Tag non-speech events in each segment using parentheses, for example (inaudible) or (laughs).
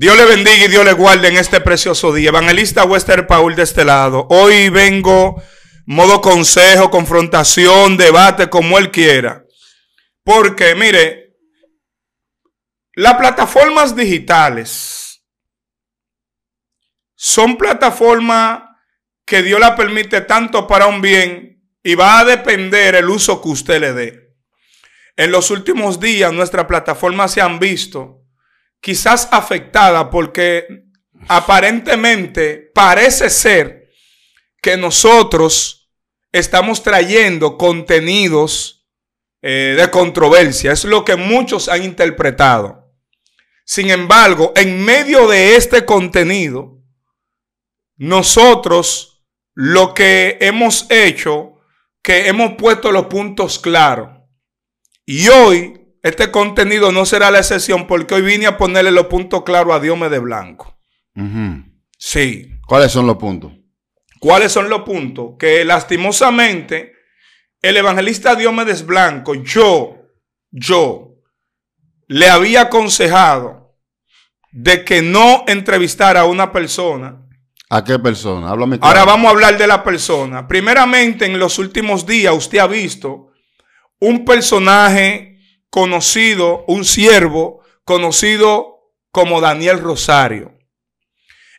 Dios le bendiga y Dios le guarde en este precioso día. Evangelista Wester Paul de este lado. Hoy vengo modo consejo, confrontación, debate, como él quiera. Porque, mire, las plataformas digitales son plataformas que Dios la permite tanto para un bien y va a depender el uso que usted le dé. En los últimos días nuestras plataformas se han visto quizás afectada porque aparentemente parece ser que nosotros estamos trayendo contenidos eh, de controversia. Es lo que muchos han interpretado. Sin embargo, en medio de este contenido, nosotros lo que hemos hecho, que hemos puesto los puntos claros. Y hoy este contenido no será la excepción porque hoy vine a ponerle los puntos claros a Dios blanco. Sí. ¿Cuáles son los puntos? ¿Cuáles son los puntos? Que lastimosamente el evangelista Diomedes Blanco, yo, yo, le había aconsejado de que no entrevistara a una persona. ¿A qué persona? Ahora vamos a hablar de la persona. Primeramente, en los últimos días usted ha visto un personaje conocido, un siervo conocido como Daniel Rosario,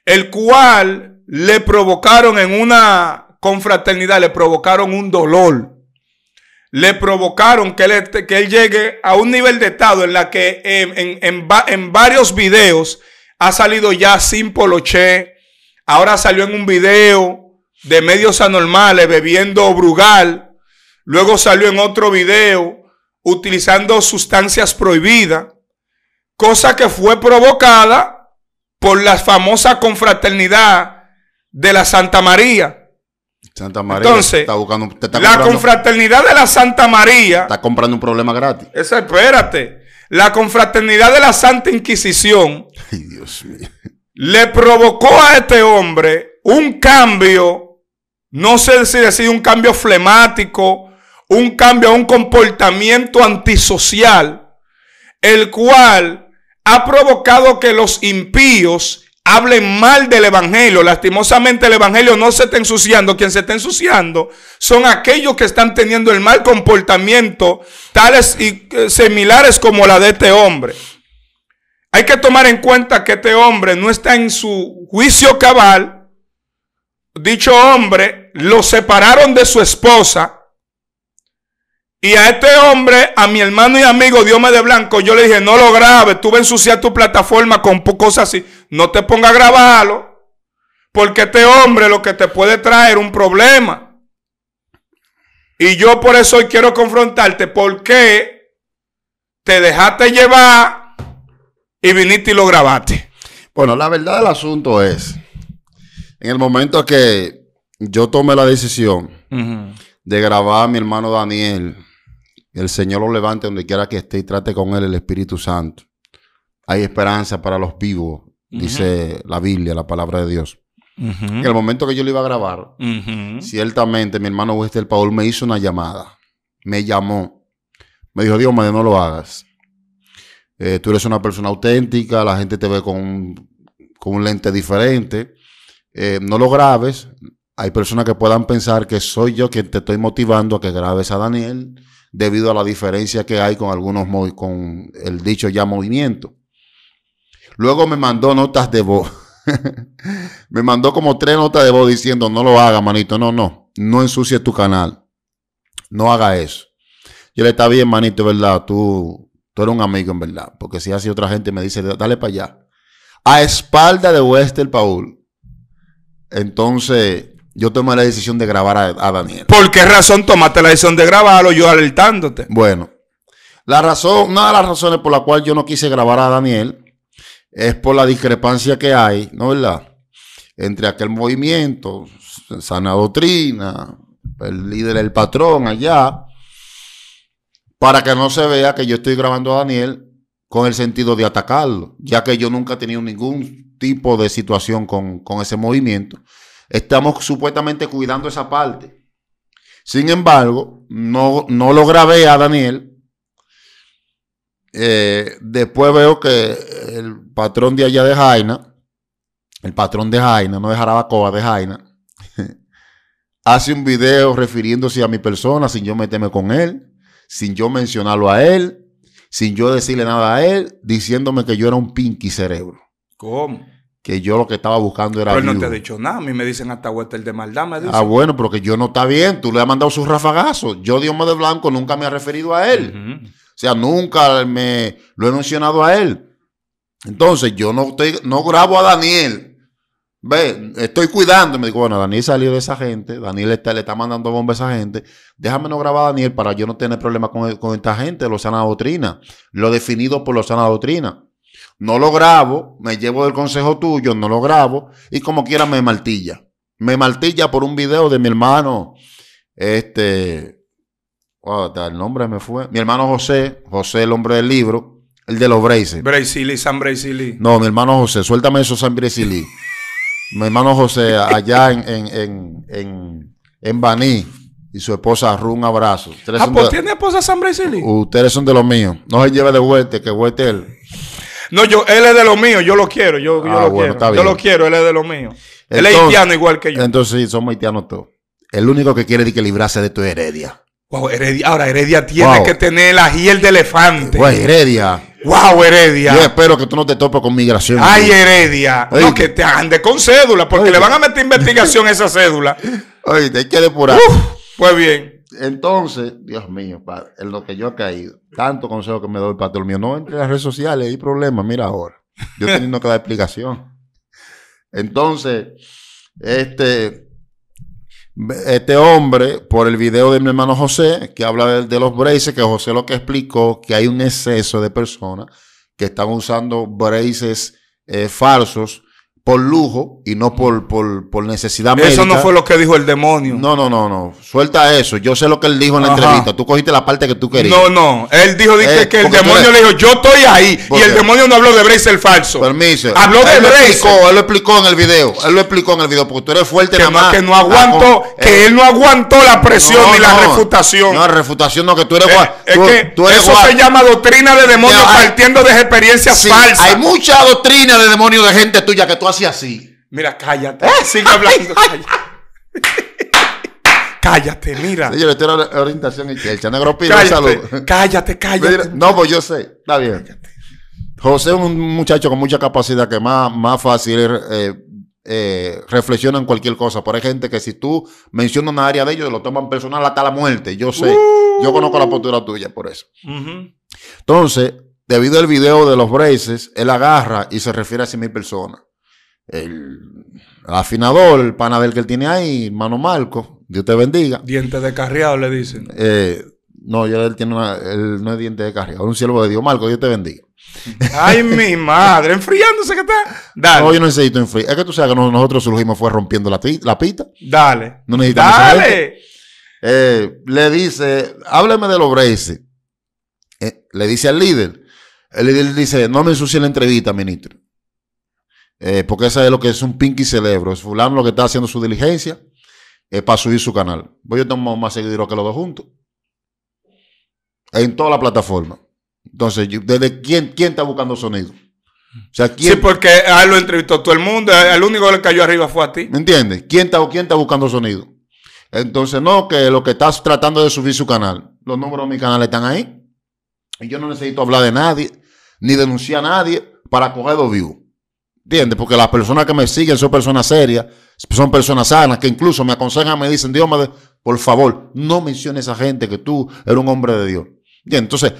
el cual le provocaron en una confraternidad, le provocaron un dolor, le provocaron que, este, que él llegue a un nivel de estado en la que en, en varios videos ha salido ya sin poloché, ahora salió en un video de medios anormales bebiendo brugal, luego salió en otro video utilizando sustancias prohibidas, cosa que fue provocada por la famosa confraternidad de la Santa María. Santa María. Entonces, la confraternidad de la Santa María. Está comprando un problema gratis. Esa, espérate. La confraternidad de la Santa Inquisición. (laughs) Ay, Dios mío. Le provocó a este hombre un cambio, no sé si decir un cambio flemático, un cambio a un comportamiento antisocial, el cual ha provocado que los impíos hablen mal del Evangelio. Lastimosamente el Evangelio no se está ensuciando. Quien se está ensuciando son aquellos que están teniendo el mal comportamiento, tales y eh, similares como la de este hombre. Hay que tomar en cuenta que este hombre no está en su juicio cabal. Dicho hombre lo separaron de su esposa y a este hombre, a mi hermano y amigo me de Blanco, yo le dije, no lo grabes, tú vas a ensuciar tu plataforma con cosas así. No te ponga a grabarlo, porque este hombre lo que te puede traer un problema. Y yo por eso hoy quiero confrontarte, porque te dejaste llevar y viniste y lo grabaste. Bueno, la verdad del asunto es, en el momento que yo tomé la decisión de grabar a mi hermano Daniel, el Señor lo levante donde quiera que esté y trate con él el Espíritu Santo. Hay esperanza para los vivos, dice la Biblia, la palabra de Dios. En el momento que yo lo iba a grabar, ciertamente mi hermano Wester Paul me hizo una llamada. Me llamó. Me dijo, Dios, madre, no lo hagas. Eh, tú eres una persona auténtica, la gente te ve con, un lente diferente. Eh, no lo grabes. Hay personas que puedan pensar que soy yo quien te estoy motivando a que grabes a Daniel debido a la diferencia que hay con algunos con el dicho ya movimiento. Luego me mandó notas de voz. (laughs) me mandó como tres notas de voz diciendo, no lo haga, manito, no, no, no ensucie tu canal. No haga eso. Yo le está bien, manito, ¿verdad? Tú, tú eres un amigo, en verdad. Porque si hace otra gente me dice, dale para allá. A espalda de Wester Paul. Entonces, yo tomé la decisión de grabar a, Daniel. ¿Por qué razón tomaste la decisión de grabarlo yo alertándote? Bueno, la razón, una de las razones por la cual yo no quise grabar a Daniel es por la discrepancia que hay, ¿no es verdad? Entre aquel movimiento, sana doctrina, el líder, el patrón allá, para que no se vea que yo estoy grabando a Daniel con el sentido de atacarlo, ya que yo nunca he tenido ningún tipo de situación con, con ese movimiento Estamos supuestamente cuidando esa parte. Sin embargo, no, no lo grabé a Daniel. Eh, después veo que el patrón de allá de Jaina, el patrón de Jaina, no de Jarabacoa, de Jaina, (laughs) hace un video refiriéndose a mi persona sin yo meterme con él, sin yo mencionarlo a él, sin yo decirle nada a él, diciéndome que yo era un pinky cerebro. ¿Cómo? que yo lo que estaba buscando era. Pero él no te ha dicho nada. A mí me dicen hasta el de maldad. Ah, bueno, porque yo no está bien. Tú le has mandado sus rafagazos. Yo, Dios de Blanco, nunca me ha referido a él. O sea, nunca me lo he mencionado a él. Entonces, yo no, no grabo a Daniel. Ve, estoy cuidando. Me digo, bueno, Daniel salió de esa gente. Daniel está, le está mandando bomba a esa gente. Déjame no grabar a Daniel para yo no tener problemas con, con esta gente, lo sana doctrina. Lo definido por lo sana doctrina. No lo grabo, me llevo del consejo tuyo, no lo grabo y como quiera me martilla. Me martilla por un video de mi hermano, este, el nombre me fue, mi hermano José, José el hombre del libro, el de los Braces. Bracely, San Bracely. No, mi hermano José, suéltame eso San Bracely. (laughs) mi hermano José, allá en, en, en, en, Baní, y su esposa un abrazo. ah, pues tiene esposa San Bracely. Ustedes son de los míos. No se lleve de vuelta, que Huete él. No, yo, él es de lo mío, yo lo quiero, yo, ah, lo quiero. yo lo quiero, él es de lo mío. él es haitiano igual que yo. Entonces, sí, somos haitianos todos. El único que quiere que librarse de tu heredia. Wow, Heredia. Ahora, Heredia tiene que tener la hiel de elefante. Wow, Heredia. Wow, Heredia. Yo espero que tú no te topes con migración. Ay, Heredia. No, que te ande con cédula, porque le van a meter investigación a esa cédula. (laughs) Oye, te hay que depurar. pues bien. Entonces, Dios mío, en lo que yo he caído, tanto consejo que me doy el patrón mío, no entre las redes sociales, hay problemas, mira ahora. Yo teniendo que dar explicación. Entonces, este, este hombre, por el video de mi hermano José, que habla de, los braces, que José lo que explicó, que hay un exceso de personas que están usando braces eh, falsos por lujo y no por, mm. necesidad Eso no fue lo que dijo el demonio. No, no, no, no. Suelta eso. Yo sé lo que él dijo en la entrevista. Tú cogiste la parte que tú querías. No, no. Él dijo eh, que el demonio le dijo, yo estoy ahí. Y el demonio no habló de Brace el falso. Permiso. Habló de Brace. él lo explicó en el video. Él lo explicó en el video. Porque tú eres fuerte que Que no aguantó, que eh, él no aguantó la presión y ni la refutación. No, refutación no, que tú eres eh, eso se llama doctrina de demonio partiendo de experiencias falsas. Hay mucha doctrina de demonio de gente tuya que tú haces así. Mira, cállate. Sigue hablando. (laughs) cállate. mira. yo le estoy orientación y que el Cállate, cállate. No, pues yo sé. Está bien. José es un muchacho con mucha capacidad que más, más fácil eh, eh, reflexiona en cualquier cosa. Pero hay gente que si tú mencionas una área de ellos, lo toman personal hasta la muerte. Yo sé. Uh. Yo conozco la postura tuya por eso. Entonces, debido al video de los braces, él agarra y se refiere a 100 mil personas el afinador, el pana que él tiene ahí, mano Marco, Dios te bendiga. Diente de carriado le dicen. Eh, no, ya él tiene una, él no es diente de carriado, es un siervo de Dios, Marco, Dios te bendiga. Ay, mi madre, enfriándose que está. No, yo no necesito enfriar. Es que tú sabes que nosotros surgimos fue rompiendo la, la pita. Dale. No necesitamos. Dale. Eh, le dice, hábleme de los braces. Eh, le dice al líder. El líder dice, no me ensucie la entrevista, ministro. Eh, porque eso es lo que es un pinky celebro Es fulano lo que está haciendo su diligencia eh, para subir su canal. Voy pues yo tengo más seguidores que los dos juntos. En toda la plataforma. Entonces, ¿desde quién, quién está buscando sonido? O sea, ¿quién? Sí, porque a lo entrevistó todo el mundo. El único que le cayó arriba fue a ti. ¿Me entiendes? ¿Quién está, ¿Quién está buscando sonido? Entonces, no, que lo que estás tratando de subir su canal. Los números de mi canal están ahí. Y yo no necesito hablar de nadie, ni denunciar a nadie para coger dos views. ¿Entiendes? Porque las personas que me siguen son personas serias, son personas sanas, que incluso me aconsejan, me dicen, Dios, por favor, no menciones a esa gente que tú eres un hombre de Dios. y Entonces,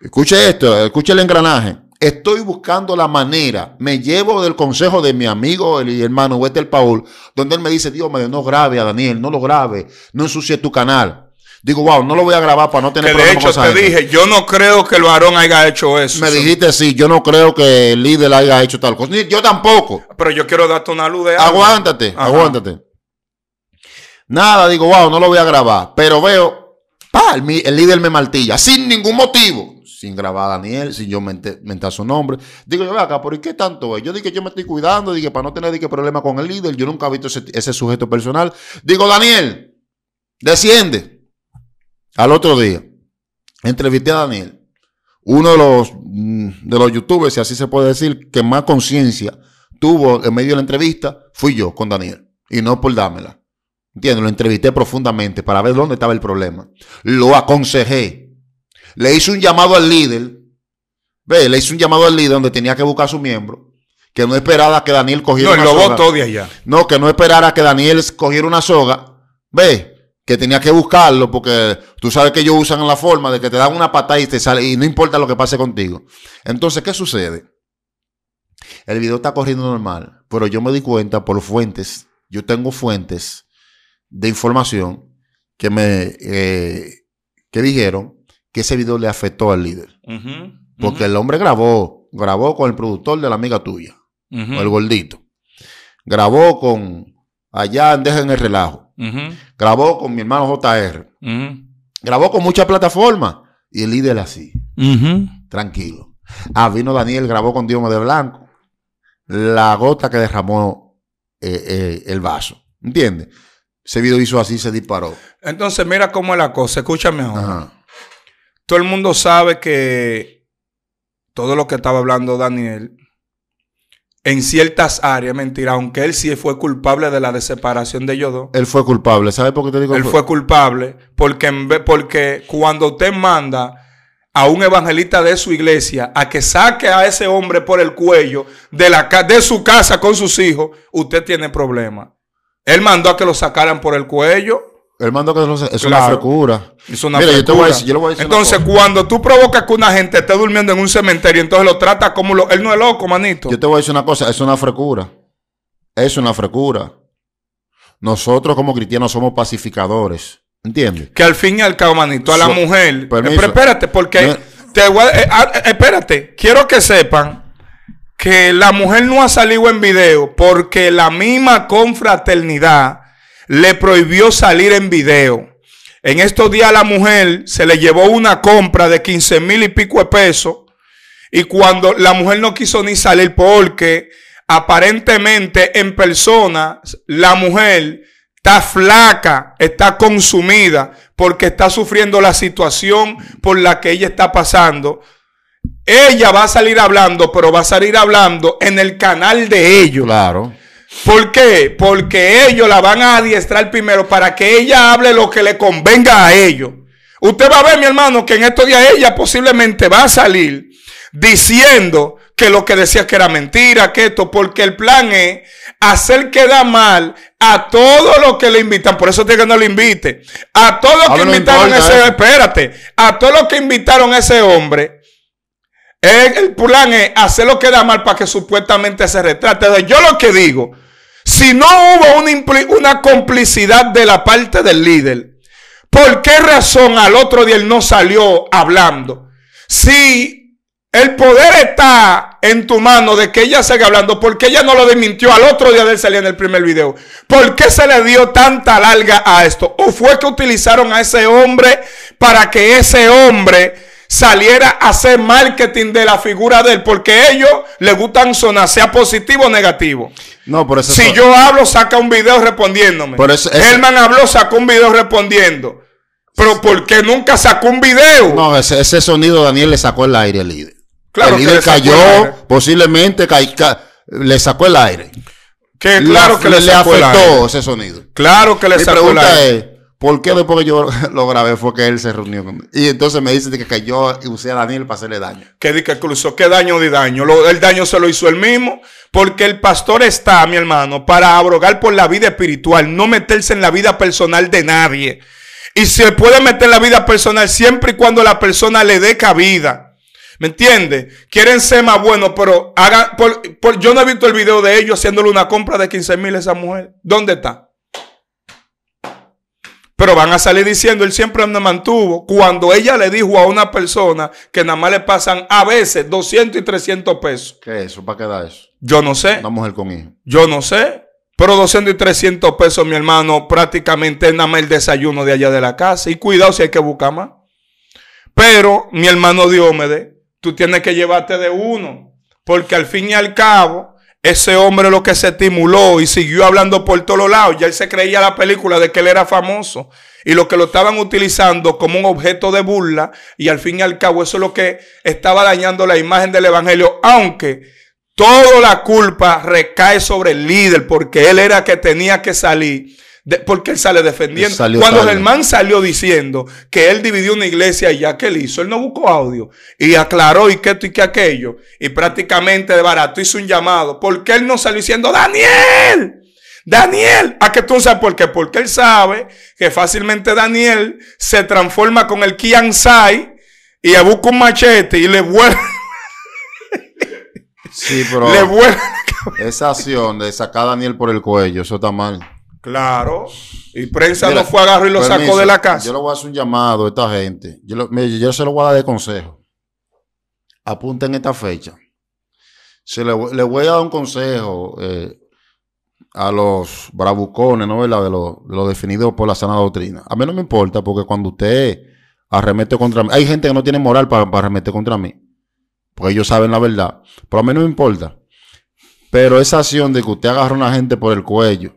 escuche esto, escuche el engranaje. Estoy buscando la manera, me llevo del consejo de mi amigo el hermano Wester Paul, donde él me dice, Dios, no grabe a Daniel, no lo grave, no ensucie tu canal digo, wow, no lo voy a grabar para no tener que De hecho, te dije, yo no creo que el varón haya hecho eso. Me dijiste, sí, yo no creo que el líder haya hecho tal cosa. yo tampoco. Pero yo quiero darte una luz de Aguántate, aguántate. Nada, digo, wow, no lo voy a grabar. Pero veo, pa, el, líder me martilla, sin ningún motivo sin grabar a Daniel, sin yo mentar su nombre. Digo, yo, acá, ¿por qué tanto es? Yo dije, yo me estoy cuidando, dije, para no tener dije, problema con el líder, yo nunca he visto ese sujeto personal. Digo, Daniel, desciende. Al otro día, entrevisté a Daniel, uno de los, mm, de los youtubers, si así se puede decir, que más conciencia tuvo en medio de la entrevista, fui yo con Daniel. Y no por dámela. ¿Entiendes? Lo entrevisté profundamente para ver dónde estaba el problema. Lo aconsejé. Le hice un llamado al líder. Ve, le hice un llamado al líder donde tenía que buscar a su miembro que no esperara que Daniel cogiera una soga. No, No, que no esperara que Daniel cogiera una soga. Ve, que tenía que buscarlo porque tú sabes que ellos usan la forma de que te dan una patada y te sale y no importa lo que pase contigo. Entonces, ¿qué sucede? El video está corriendo normal, pero yo me di cuenta por fuentes, yo tengo fuentes de información que me eh, que dijeron que ese video le afectó al líder. Porque el hombre grabó, grabó con el productor de la amiga tuya, el gordito. Grabó con allá, en el relajo Grabó con mi hermano JR. Grabó con mucha plataforma Y el líder así. Tranquilo. Ah, vino Daniel, grabó con Dios de Blanco. La gota que derramó eh, eh, el vaso. ¿Entiendes? Ese video hizo así, se disparó. Entonces, mira cómo es la cosa. Escúchame Todo el mundo sabe que todo lo que estaba hablando Daniel en ciertas áreas, mentira, aunque él sí fue culpable de la separación de ellos dos. Él fue culpable, ¿sabe por qué te digo? Él fue culpable porque, porque cuando usted manda a un evangelista de su iglesia a que saque a ese hombre por el cuello de, la, de su casa con sus hijos, usted tiene problemas. Él mandó a que lo sacaran por el cuello mando que es una frecura. Entonces, cuando tú provocas que una gente esté durmiendo en un cementerio, entonces lo trata como Él no es loco, manito. Yo te voy a decir una cosa, es una frecura. Es una frecura. Nosotros como cristianos somos pacificadores. ¿Entiendes? Que al fin y al cabo, manito, a la mujer... Eh, pero espérate, porque... Eh, ah, eh, espérate, quiero que sepan que la mujer no ha salido en video porque la misma confraternidad le prohibió salir en video. En estos días la mujer se le llevó una compra de 15 mil y pico de pesos y cuando la mujer no quiso ni salir porque aparentemente en persona la mujer está flaca, está consumida porque está sufriendo la situación por la que ella está pasando. Ella va a salir hablando, pero va a salir hablando en el canal de ellos. Claro. ¿Por qué? Porque ellos la van a adiestrar primero para que ella hable lo que le convenga a ellos. Usted va a ver, mi hermano, que en estos días ella posiblemente va a salir diciendo que lo que decía que era mentira, que esto, porque el plan es hacer que da mal a todos los que le invitan. Por eso tiene que no le invite. A todos los ah, que invitaron a ese, eh. espérate, a todos los que invitaron a ese hombre. El plan es hacer lo que da mal para que supuestamente se retrate. Entonces, yo lo que digo, si no hubo una, una complicidad de la parte del líder, ¿por qué razón al otro día él no salió hablando? Si el poder está en tu mano de que ella siga hablando, ¿por qué ella no lo desmintió al otro día de él salir en el primer video? ¿Por qué se le dio tanta larga a esto? ¿O fue que utilizaron a ese hombre para que ese hombre saliera a hacer marketing de la figura de él, porque ellos le gustan sonar, sea positivo o negativo. No, por eso. Si yo hablo, saca un video respondiéndome. Herman habló, sacó un video respondiendo. Pero porque nunca sacó un video? No, ese, ese sonido Daniel le sacó el aire al líder. Claro el líder cayó, posiblemente le sacó el aire. Que, claro que le, afectó ese sonido. Claro que le Mi sacó aire. ¿Por qué después que yo (laughs) lo grabé fue que él se reunió conmigo? Y entonces me dice que, yo usé a Daniel para hacerle daño. Qué dice que cruzó, ¿qué daño de daño? el daño se lo hizo él mismo, porque el pastor está, mi hermano, para abrogar por la vida espiritual, no meterse en la vida personal de nadie. Y se puede meter en la vida personal siempre y cuando la persona le dé cabida. ¿Me entiendes? Quieren ser más buenos, pero hagan. Por, yo no he visto el video de ellos haciéndole una compra de 15 mil a esa mujer. ¿Dónde está? Pero van a salir diciendo, él siempre me mantuvo. Cuando ella le dijo a una persona que nada más le pasan a veces 200 y 300 pesos. ¿Qué es eso? ¿Para qué da eso? Yo no sé. Una mujer con hijo. Yo no sé. Pero 200 y 300 pesos, mi hermano, prácticamente es nada más el desayuno de allá de la casa. Y cuidado si hay que buscar más. Pero, mi hermano Diomede, tú tienes que llevarte de uno. Porque al fin y al cabo, ese hombre lo que se estimuló y siguió hablando por todos lados. Ya él se creía la película de que él era famoso. Y lo que lo estaban utilizando como un objeto de burla. Y al fin y al cabo, eso es lo que estaba dañando la imagen del evangelio. Aunque toda la culpa recae sobre el líder, porque él era que tenía que salir porque él sale defendiendo. Cuando el Germán salió diciendo que él dividió una iglesia y ya que él hizo, él no buscó audio y aclaró y que esto y que aquello y prácticamente de barato hizo un llamado porque él no salió diciendo, Daniel, Daniel, ¿a que tú sabes por qué? Porque él sabe que fácilmente Daniel se transforma con el Kian Sai y busca un machete y le vuelve. (laughs) Sí, pero. Le vuelve. Esa acción de sacar a Daniel por el cuello, eso está mal. Claro. Y prensa lo no fue agarró y lo sacó de la casa. Yo le voy a hacer un llamado a esta gente. Yo, se lo voy a dar de consejo. Apunten esta fecha. Se le, voy a dar un consejo eh, a los bravucones, ¿no? De los lo definidos por la sana doctrina. A mí no me importa porque cuando usted arremete contra mí, hay gente que no tiene moral para, para arremeter contra mí. Porque ellos saben la verdad. Pero a mí no me importa. Pero esa acción de que usted agarra a una gente por el cuello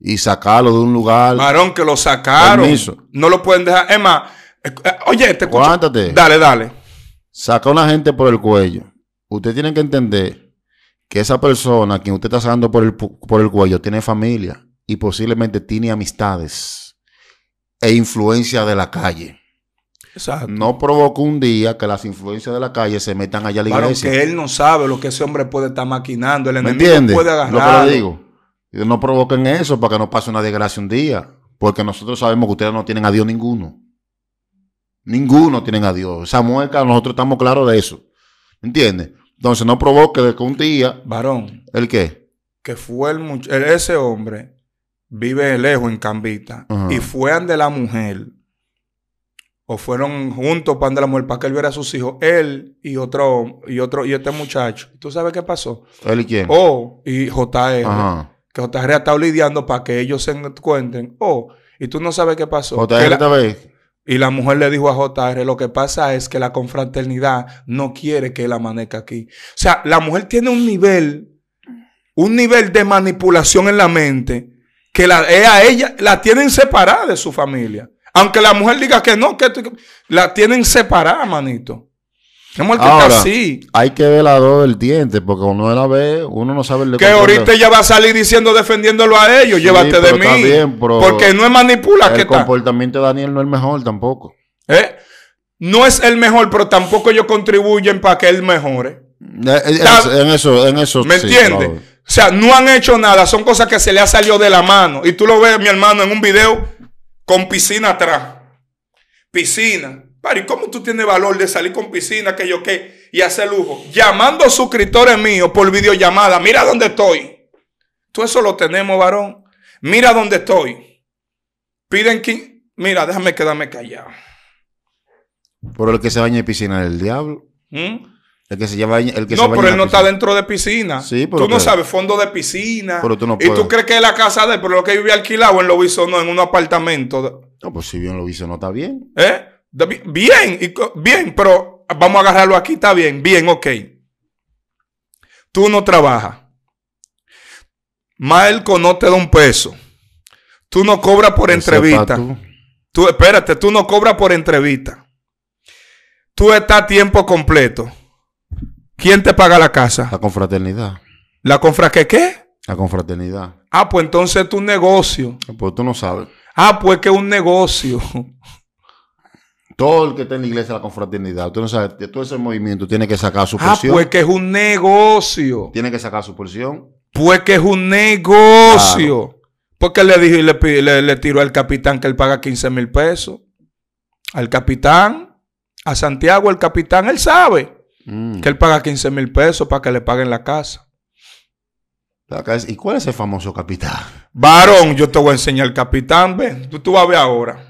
y sacarlo de un lugar. Marón, que lo sacaron. Permiso. No lo pueden dejar. Es más, eh, eh, oye, te cuento. Cuántate. Dale, dale. Saca a una gente por el cuello. Usted tiene que entender que esa persona a quien usted está sacando por el, por el cuello tiene familia y posiblemente tiene amistades e influencia de la calle. Exacto. No provoca un día que las influencias de la calle se metan allá a la iglesia. que él no sabe lo que ese hombre puede estar maquinando. El enemigo puede agarrar. Lo que le digo. Y no provoquen eso para que no pase una desgracia un día. Porque nosotros sabemos que ustedes no tienen a Dios ninguno. Ninguno tienen a Dios. Esa mueca, nosotros estamos claros de eso. ¿Entiendes? Entonces no provoque que un día. Varón. ¿El qué? Que fue el muchacho. ese hombre vive lejos en Cambita. Y fue de la mujer. O fueron juntos para andar la mujer para que él viera a sus hijos. Él y otro, y otro, y este muchacho. ¿Tú sabes qué pasó? ¿Él y quién? O y JR. Ajá. JR ha estado lidiando para que ellos se encuentren. Oh, y tú no sabes qué pasó. JR Y la mujer le dijo a JR, lo que pasa es que la confraternidad no quiere que él amanezca aquí. O sea, la mujer tiene un nivel, un nivel de manipulación en la mente que la, a ella la tienen separada de su familia. Aunque la mujer diga que no, que la tienen separada, manito. Ahora, Hay que ver la dos del diente, porque uno la uno no sabe el Que ahorita ya va a salir diciendo defendiéndolo a ellos, llévate de mí. porque no es manipula. El comportamiento de Daniel no es el mejor tampoco. ¿Eh? No es el mejor, pero tampoco ellos contribuyen para que él mejore. Eh, eh, en eso, en eso. ¿Me entiendes? O sea, no han hecho nada, son cosas que se le ha salido de la mano. Y tú lo ves, mi hermano, en un video con piscina atrás. Piscina ¿Y ¿cómo tú tienes valor de salir con piscina, que yo qué, y hacer lujo? Llamando suscriptores míos por videollamada. Mira dónde estoy. Tú eso lo tenemos, varón. Mira dónde estoy. Piden que. Mira, déjame quedarme callado. Por el que se baña en piscina del diablo. ¿Mm? El que se lleva, el que no, pero él no está dentro de piscina. tú no sabes fondo de piscina. Y tú crees que es la casa de él, pero lo que vive alquilado en no, en un apartamento. No, pues si bien no está bien. ¿Eh? Bien, bien, pero vamos a agarrarlo aquí, está bien, bien, ok. Tú no trabajas. Malco no te da un peso. Tú no cobras por entrevista. Tú. espérate, tú no cobras por entrevista. Tú estás a tiempo completo. ¿Quién te paga la casa? La confraternidad. ¿La confra qué qué? La confraternidad. Ah, pues entonces es tu negocio. Pues tú no sabes. Ah, pues que es un negocio todo el que está en la iglesia de la confraternidad, usted no sabe, todo ese movimiento tiene que sacar su ah, porción. Ah, pues que es un negocio. Tiene que sacar su porción. Pues que es un negocio. Porque le dije, le, le, tiró al capitán que él paga 15 mil pesos. Al capitán, a Santiago, el capitán, él sabe mm. que él paga 15 mil pesos para que le paguen la casa. ¿Y cuál es el famoso capitán? Varón, yo te voy a enseñar el capitán, ven, tú, tú vas a ver ahora.